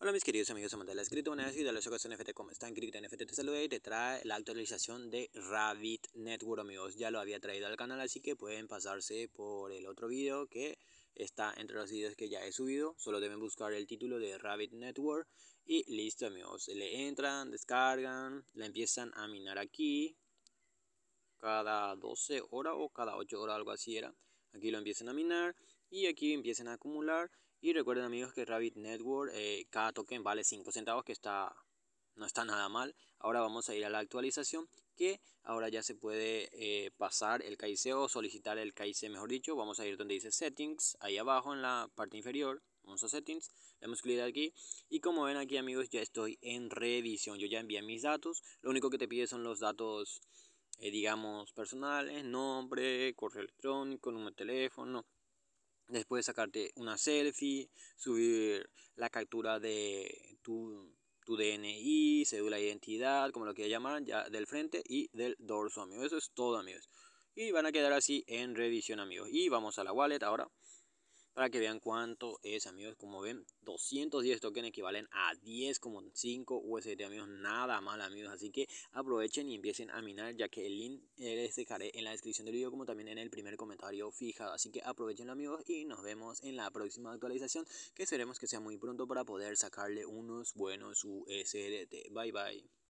Hola mis queridos amigos amantes de una vez y de los juegos NFT, ¿cómo están? NFT te saluda y te trae la actualización de Rabbit Network, amigos. Ya lo había traído al canal, así que pueden pasarse por el otro video que está entre los videos que ya he subido. Solo deben buscar el título de Rabbit Network y listo, amigos. Le entran, descargan, la empiezan a minar aquí cada 12 horas o cada 8 horas, algo así era. Aquí lo empiezan a minar y aquí empiezan a acumular y recuerden amigos que Rabbit Network, eh, cada token vale 5 centavos, que está, no está nada mal. Ahora vamos a ir a la actualización, que ahora ya se puede eh, pasar el KIC o solicitar el KIC, mejor dicho. Vamos a ir donde dice Settings, ahí abajo en la parte inferior. Vamos a Settings, le damos clic aquí. Y como ven aquí amigos, ya estoy en reedición. Yo ya envié mis datos. Lo único que te pide son los datos, eh, digamos, personales, nombre, correo electrónico, número de teléfono Después sacarte una selfie, subir la captura de tu, DNI, cédula de identidad, como lo quieras llamar, ya del frente y del dorso, amigos. Eso es todo, amigos. Y van a quedar así en revisión, amigos. Y vamos a la wallet ahora para que vean cuánto es amigos como ven 210 tokens equivalen a 10,5 USDT amigos nada mal amigos así que aprovechen y empiecen a minar ya que el link les dejaré en la descripción del video como también en el primer comentario fijado así que aprovechen amigos y nos vemos en la próxima actualización que esperemos que sea muy pronto para poder sacarle unos buenos USDT bye bye